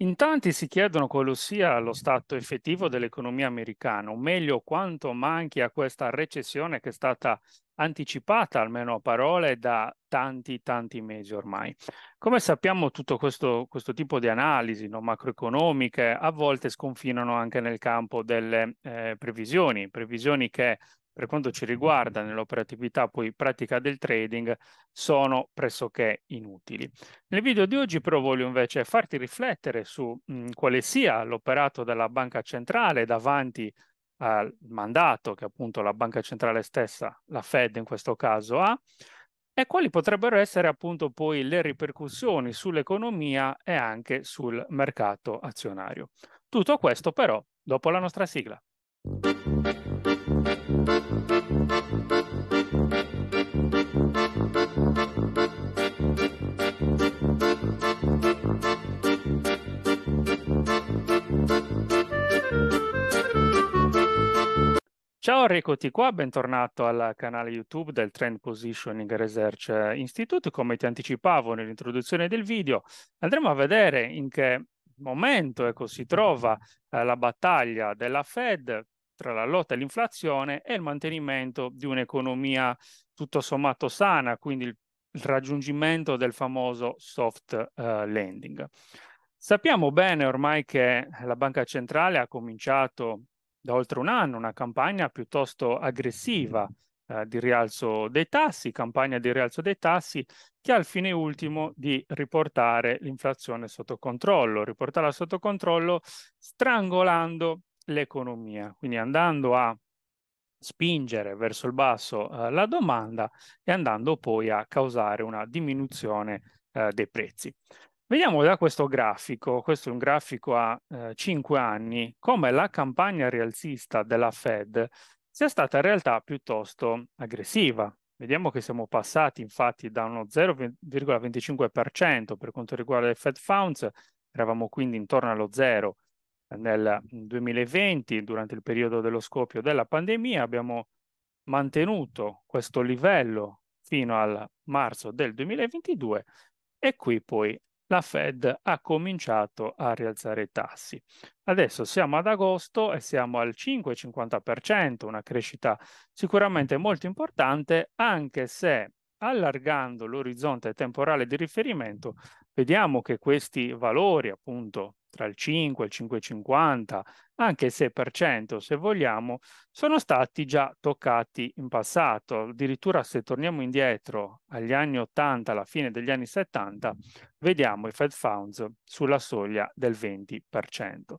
In tanti si chiedono quello sia lo stato effettivo dell'economia americana, o meglio quanto manchi a questa recessione che è stata anticipata, almeno a parole, da tanti, tanti mesi ormai. Come sappiamo, tutto questo, questo tipo di analisi no, macroeconomiche a volte sconfinano anche nel campo delle eh, previsioni, previsioni che per quanto ci riguarda nell'operatività poi pratica del trading sono pressoché inutili. Nel video di oggi però voglio invece farti riflettere su mh, quale sia l'operato della banca centrale davanti al mandato che appunto la banca centrale stessa, la Fed in questo caso ha e quali potrebbero essere appunto poi le ripercussioni sull'economia e anche sul mercato azionario. Tutto questo però dopo la nostra sigla. Ciao Enrico, qua, bentornato al canale YouTube del Trend Positioning Research Institute. Come ti anticipavo nell'introduzione del video, andremo a vedere in che momento ecco, si trova eh, la battaglia della Fed tra la lotta all'inflazione e il mantenimento di un'economia tutto sommato sana, quindi il, il raggiungimento del famoso soft eh, landing. Sappiamo bene ormai che la banca centrale ha cominciato da oltre un anno una campagna piuttosto aggressiva eh, di rialzo dei tassi, campagna di rialzo dei tassi che ha il fine ultimo di riportare l'inflazione sotto controllo, riportarla sotto controllo strangolando l'economia, quindi andando a spingere verso il basso eh, la domanda e andando poi a causare una diminuzione eh, dei prezzi. Vediamo da questo grafico, questo è un grafico a eh, 5 anni, come la campagna rialzista della Fed sia stata in realtà piuttosto aggressiva. Vediamo che siamo passati infatti da uno 0,25% per quanto riguarda le Fed Funds, eravamo quindi intorno allo zero nel 2020, durante il periodo dello scoppio della pandemia, abbiamo mantenuto questo livello fino al marzo del 2022 e qui poi la Fed ha cominciato a rialzare i tassi. Adesso siamo ad agosto e siamo al 5,50%, una crescita sicuramente molto importante, anche se allargando l'orizzonte temporale di riferimento, vediamo che questi valori, appunto tra il 5 e il 5,50, anche il 6% se vogliamo, sono stati già toccati in passato. Addirittura se torniamo indietro agli anni 80, alla fine degli anni 70, vediamo i Fed Funds sulla soglia del 20%.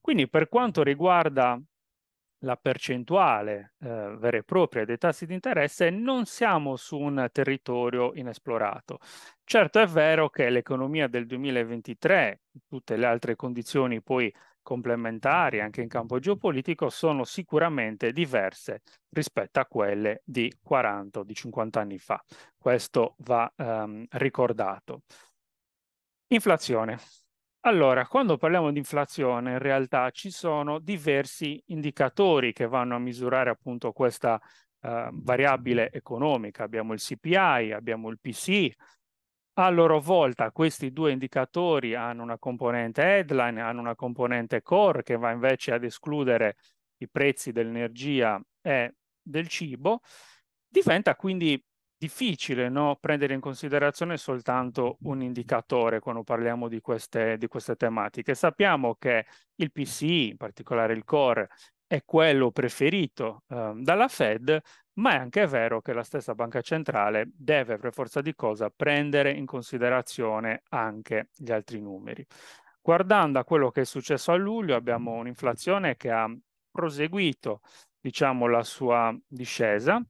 Quindi per quanto riguarda la percentuale eh, vera e propria dei tassi di interesse, non siamo su un territorio inesplorato. Certo è vero che l'economia del 2023, tutte le altre condizioni poi complementari anche in campo geopolitico, sono sicuramente diverse rispetto a quelle di 40 o di 50 anni fa. Questo va ehm, ricordato. Inflazione. Allora, quando parliamo di inflazione, in realtà ci sono diversi indicatori che vanno a misurare appunto questa eh, variabile economica. Abbiamo il CPI, abbiamo il PCI. A loro volta questi due indicatori hanno una componente headline, hanno una componente core che va invece ad escludere i prezzi dell'energia e del cibo. Diventa quindi difficile no? prendere in considerazione soltanto un indicatore quando parliamo di queste, di queste tematiche. Sappiamo che il PCI, in particolare il core, è quello preferito eh, dalla Fed, ma è anche vero che la stessa banca centrale deve, per forza di cosa, prendere in considerazione anche gli altri numeri. Guardando a quello che è successo a luglio, abbiamo un'inflazione che ha proseguito diciamo, la sua discesa,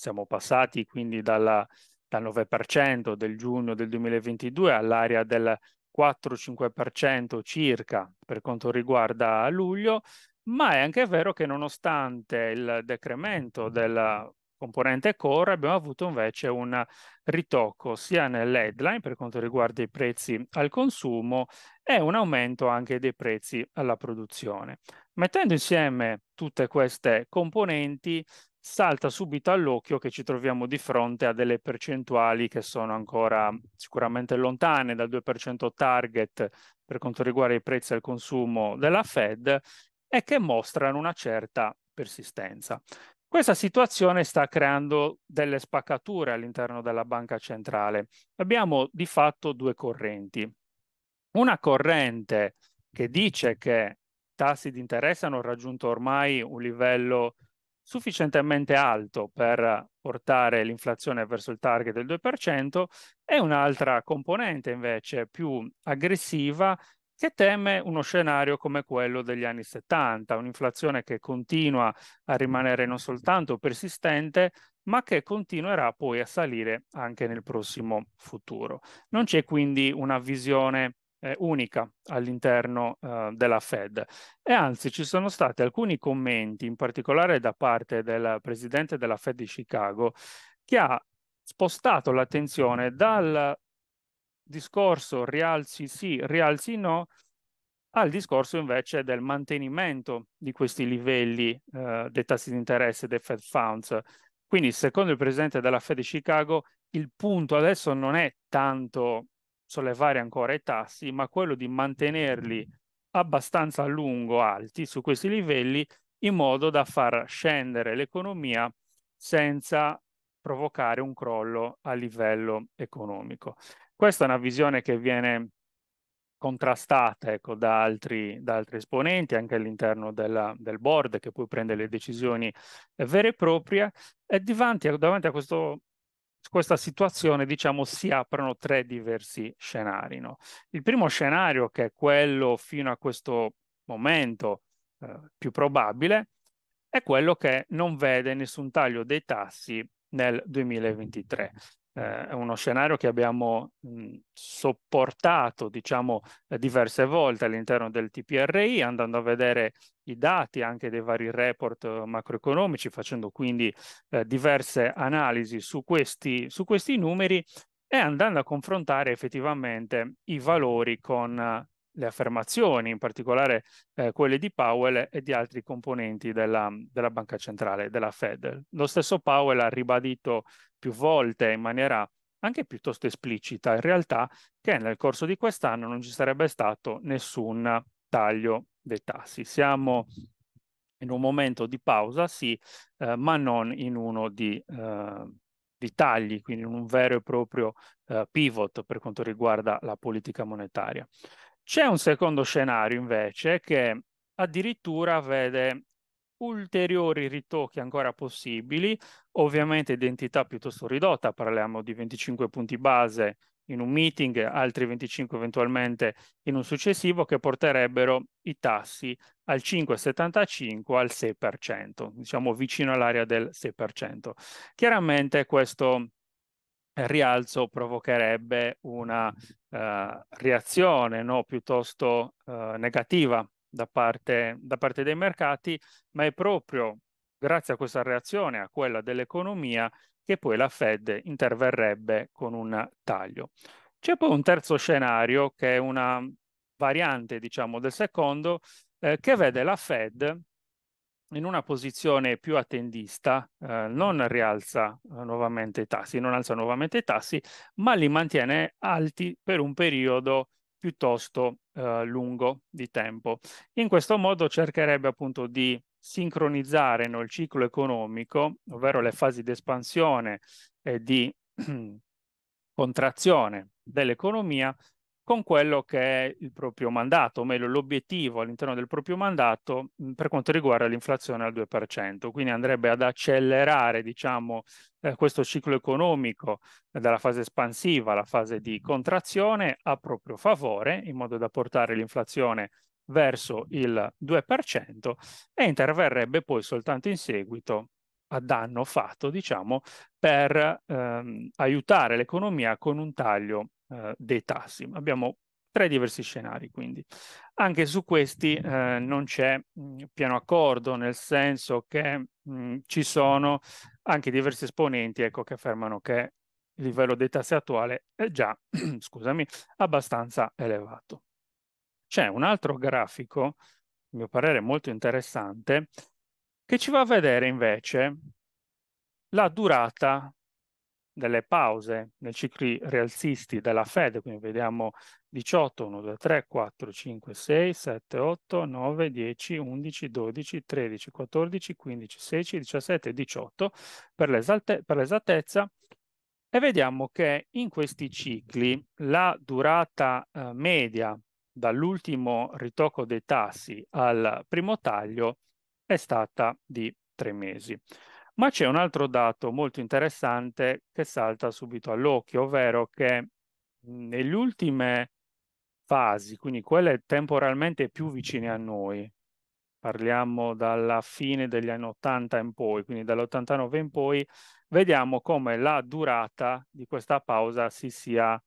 siamo passati quindi dalla, dal 9% del giugno del 2022 all'area del 4-5% circa per quanto riguarda luglio, ma è anche vero che nonostante il decremento della componente core abbiamo avuto invece un ritocco sia nell'headline per quanto riguarda i prezzi al consumo e un aumento anche dei prezzi alla produzione. Mettendo insieme tutte queste componenti salta subito all'occhio che ci troviamo di fronte a delle percentuali che sono ancora sicuramente lontane dal 2% target per quanto riguarda i prezzi al consumo della Fed e che mostrano una certa persistenza. Questa situazione sta creando delle spaccature all'interno della banca centrale. Abbiamo di fatto due correnti. Una corrente che dice che i tassi di interesse hanno raggiunto ormai un livello sufficientemente alto per portare l'inflazione verso il target del 2% e un'altra componente invece più aggressiva che teme uno scenario come quello degli anni 70, un'inflazione che continua a rimanere non soltanto persistente, ma che continuerà poi a salire anche nel prossimo futuro. Non c'è quindi una visione eh, unica all'interno eh, della Fed. E anzi ci sono stati alcuni commenti, in particolare da parte del presidente della Fed di Chicago, che ha spostato l'attenzione dal discorso rialzi sì, rialzi no, al discorso invece del mantenimento di questi livelli eh, dei tassi di interesse dei Fed Funds. Quindi, secondo il presidente della Fed di Chicago, il punto adesso non è tanto sollevare ancora i tassi, ma quello di mantenerli abbastanza a lungo alti su questi livelli in modo da far scendere l'economia senza provocare un crollo a livello economico. Questa è una visione che viene contrastata ecco, da, altri, da, altri, esponenti anche all'interno della, del board che poi prende le decisioni vere e proprie e davanti, davanti a questo questa situazione, diciamo, si aprono tre diversi scenari. No? Il primo scenario, che è quello fino a questo momento eh, più probabile, è quello che non vede nessun taglio dei tassi nel 2023 eh, uno scenario che abbiamo mh, sopportato diciamo eh, diverse volte all'interno del TPRI andando a vedere i dati anche dei vari report eh, macroeconomici facendo quindi eh, diverse analisi su questi, su questi numeri e andando a confrontare effettivamente i valori con eh, le affermazioni, in particolare eh, quelle di Powell e di altri componenti della, della, banca centrale, della Fed. Lo stesso Powell ha ribadito più volte in maniera anche piuttosto esplicita in realtà che nel corso di quest'anno non ci sarebbe stato nessun taglio dei tassi. Siamo in un momento di pausa, sì, eh, ma non in uno di, eh, di, tagli, quindi in un vero e proprio eh, pivot per quanto riguarda la politica monetaria. C'è un secondo scenario invece che addirittura vede ulteriori ritocchi ancora possibili, ovviamente identità piuttosto ridotta, parliamo di 25 punti base in un meeting, altri 25 eventualmente in un successivo, che porterebbero i tassi al 5,75 al 6%, diciamo vicino all'area del 6%. Chiaramente questo rialzo provocherebbe una uh, reazione no, piuttosto uh, negativa da parte, da parte dei mercati, ma è proprio grazie a questa reazione, a quella dell'economia, che poi la Fed interverrebbe con un taglio. C'è poi un terzo scenario che è una variante, diciamo, del secondo, eh, che vede la Fed in una posizione più attendista, eh, non rialza eh, nuovamente i tassi, non alza nuovamente i tassi, ma li mantiene alti per un periodo piuttosto eh, lungo di tempo. In questo modo cercherebbe appunto di sincronizzare no, il ciclo economico, ovvero le fasi di espansione e di contrazione dell'economia con quello che è il proprio mandato, o meglio l'obiettivo all'interno del proprio mandato mhmm, per quanto riguarda l'inflazione al 2%. Quindi andrebbe ad accelerare diciamo, eh, questo ciclo economico eh, dalla fase espansiva alla fase di mm-hmm. contrazione a proprio favore, in modo da portare l'inflazione verso il 2% e interverrebbe poi soltanto in seguito a danno fatto, diciamo, per ehm, aiutare l'economia con un taglio eh, dei tassi. Abbiamo tre diversi scenari, quindi anche su questi eh, non c'è mm, pieno accordo, nel senso che mh, mm, ci sono anche diversi esponenti ecco, che affermano che il livello dei tassi attuale è già, scusami, abbastanza elevato. C'è un altro grafico, a mio parere molto interessante, che ci va a vedere invece la durata delle pause nei cicli rialzisti della Fed, quindi vediamo 18, 1, 2, 3, 4, 5, 6, 7, 8, 9, 10, 11, 12, 13, 14, 15, 16, 17, 18 per, per l'esattezza e vediamo che in questi cicli la durata eh, media dall'ultimo ritocco dei tassi al primo taglio è stata di tre mesi. Ma c'è un altro dato molto interessante che salta subito all'occhio, ovvero che mhmm, nelle ultime fasi, quindi quelle temporalmente più vicine a noi, parliamo dalla fine degli anni 80 in poi, quindi dall'89 in poi, vediamo come la durata di questa pausa si sia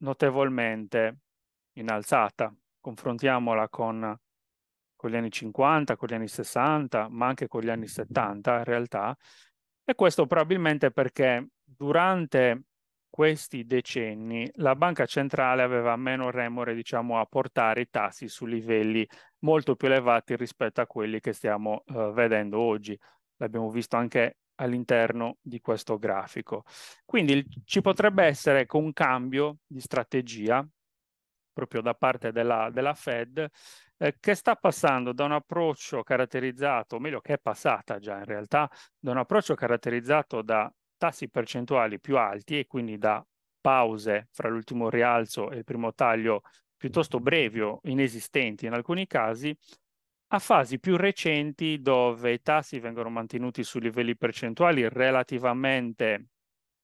notevolmente innalzata. Confrontiamola con con gli anni 50, con gli anni 60, ma anche con gli anni 70 in realtà. E questo probabilmente perché durante questi decenni la banca centrale aveva meno remore diciamo, a portare i tassi su livelli molto più elevati rispetto a quelli che stiamo eh, vedendo oggi. L'abbiamo visto anche all'interno di questo grafico. Quindi ci potrebbe essere un cambio di strategia proprio da parte della, della Fed eh, che sta passando da un approccio caratterizzato, o meglio che è passata già in realtà, da un approccio caratterizzato da tassi percentuali più alti e quindi da pause fra l'ultimo rialzo e il primo taglio piuttosto brevi o inesistenti in alcuni casi, a fasi più recenti dove i tassi vengono mantenuti su livelli percentuali relativamente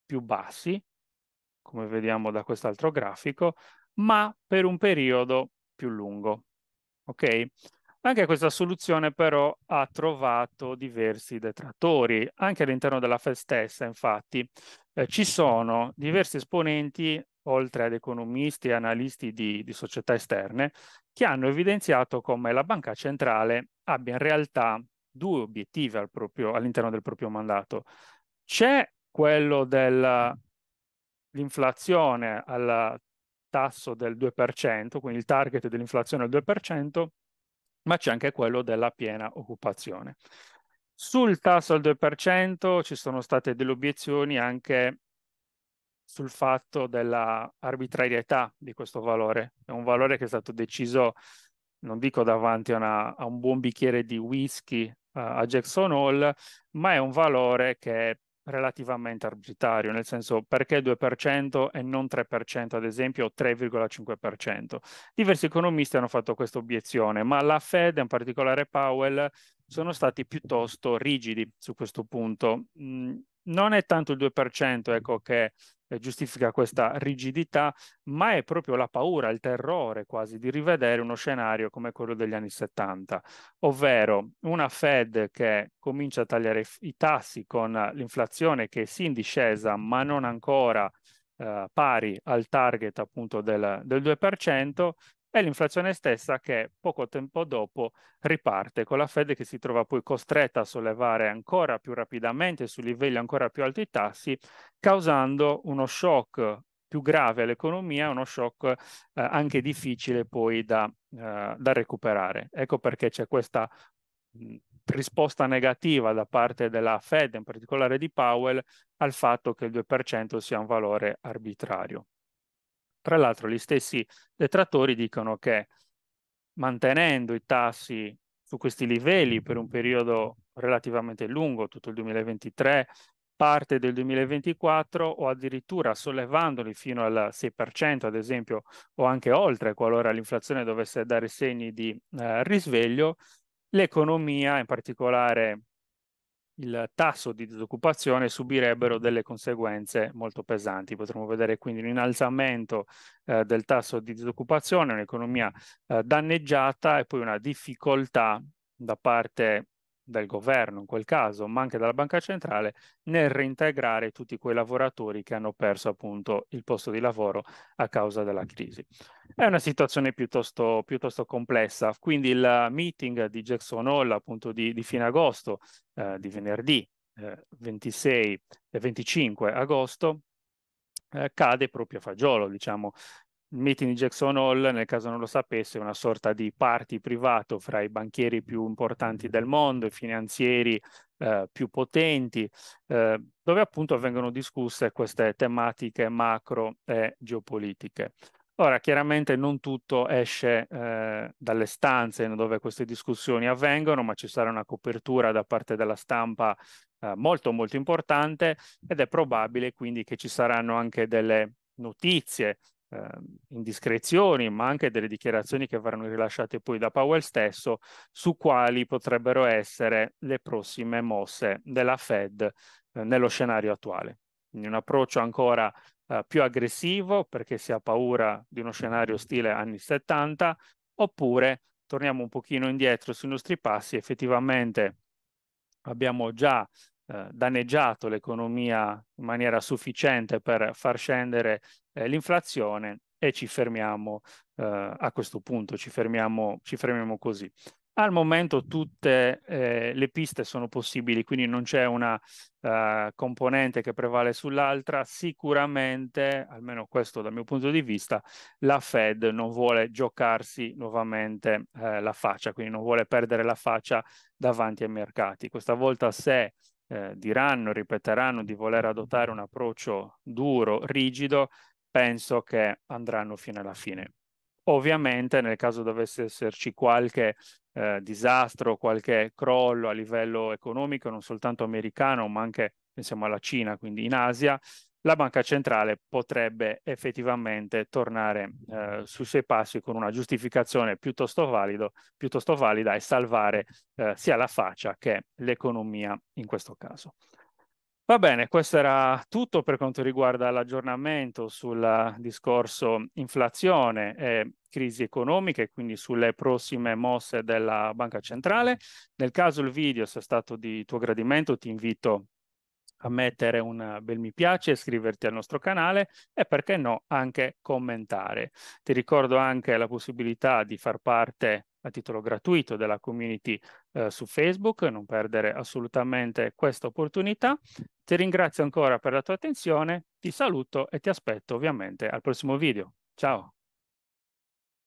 più bassi, come vediamo da quest'altro grafico, ma per un periodo più lungo ok? Anche questa soluzione però ha trovato diversi detrattori, anche all'interno della FED stessa infatti. Eh, ci sono diversi esponenti, oltre ad economisti e analisti di, di società esterne, che hanno evidenziato come la banca centrale abbia in realtà due obiettivi al all'interno del proprio mandato. C'è quello dell'inflazione alla tasso del 2%, quindi il target dell'inflazione al 2%, ma c'è anche quello della piena occupazione. Sul tasso del 2% ci sono state delle obiezioni anche sul fatto dell'arbitrarietà di questo valore. È un valore che è stato deciso, non dico davanti a, una, a un buon bicchiere di whisky uh, a Jackson Hall, ma è un valore che relativamente arbitrario, nel senso perché 2% e non 3% ad esempio o 3,5%. Diversi economisti hanno fatto questa obiezione, ma la Fed, in particolare Powell, sono stati piuttosto rigidi su questo punto. Mm, non è tanto il 2% ecco, che giustifica questa rigidità, ma è proprio la paura, il terrore quasi di rivedere uno scenario come quello degli anni 70, ovvero una Fed che comincia a tagliare i tassi con l'inflazione che sì in discesa, ma non ancora eh, pari al target appunto del, del 2%, è l'inflazione stessa che poco tempo dopo riparte, con la Fed che si trova poi costretta a sollevare ancora più rapidamente su livelli ancora più alti i tassi, causando uno shock più grave all'economia, uno shock eh, anche difficile poi da, eh, da, recuperare. Ecco perché c'è questa risposta negativa da parte della Fed, in particolare di Powell, al fatto che il 2% sia un valore arbitrario. Tra l'altro gli stessi detrattori dicono che mantenendo i tassi su questi livelli per un periodo relativamente lungo, tutto il 2023, parte del 2024 o addirittura sollevandoli fino al 6% ad esempio o anche oltre qualora l'inflazione dovesse dare segni di eh, risveglio, l'economia, in particolare il tasso di disoccupazione subirebbero delle conseguenze molto pesanti. Potremmo vedere quindi un innalzamento eh, del tasso di disoccupazione, un'economia eh, danneggiata e poi una difficoltà da parte dal governo in quel caso, ma anche dalla banca centrale, nel reintegrare tutti quei lavoratori che hanno perso appunto il posto di lavoro a causa della crisi. È una situazione piuttosto, piuttosto complessa, quindi il meeting di Jackson Hole appunto di, di fine agosto, eh, di venerdì eh, 26 e 25 agosto, eh, cade proprio a fagiolo, diciamo, il meeting di Jackson Hall, nel caso non lo sapesse, è una sorta di party privato fra i banchieri più importanti mm-hmm. del mondo, i finanzieri eh, più potenti, eh, dove appunto vengono discusse queste tematiche macro e geopolitiche. Ora, chiaramente non tutto esce eh, dalle stanze dove queste discussioni avvengono, ma ci sarà una copertura da parte della stampa eh, molto molto importante ed è probabile quindi che ci saranno anche delle notizie eh, indiscrezioni, ma anche delle dichiarazioni che verranno rilasciate poi da Powell stesso su quali potrebbero essere le prossime mosse della Fed eh, nello scenario attuale. Quindi un approccio ancora eh, più aggressivo perché si ha paura di uno scenario stile anni 70, oppure torniamo un pochino indietro sui nostri passi, effettivamente abbiamo già eh, danneggiato l'economia in maniera sufficiente per far scendere eh, l'inflazione e ci fermiamo eh, a questo punto, ci fermiamo, ci fermiamo così. Al momento tutte eh, le piste sono possibili, quindi non c'è una uh, componente che prevale sull'altra. Sicuramente, almeno questo dal mio punto di vista, la Fed non vuole giocarsi nuovamente eh, la faccia, quindi non vuole perdere la faccia davanti ai mercati. Questa volta se eh, diranno, ripeteranno di voler adottare un approccio duro, rigido, penso che andranno fino alla fine. Ovviamente nel caso dovesse esserci qualche eh, disastro, qualche crollo a livello economico, non soltanto americano, ma anche pensiamo alla Cina, quindi in Asia, la banca centrale potrebbe effettivamente tornare eh, sui suoi passi con una giustificazione piuttosto, valido, piuttosto valida e salvare eh, sia la faccia che l'economia in questo caso. Va bene, questo era tutto per quanto riguarda l'aggiornamento sul discorso inflazione e crisi economiche, quindi sulle prossime mosse della Banca Centrale. Nel caso il video sia stato di tuo gradimento, ti invito a mettere un bel mi piace, iscriverti al nostro canale e perché no anche commentare. Ti ricordo anche la possibilità di far parte a titolo gratuito della community eh, su Facebook, non perdere assolutamente questa opportunità. Ti ringrazio ancora per la tua attenzione, ti saluto e ti aspetto ovviamente al prossimo video. Ciao!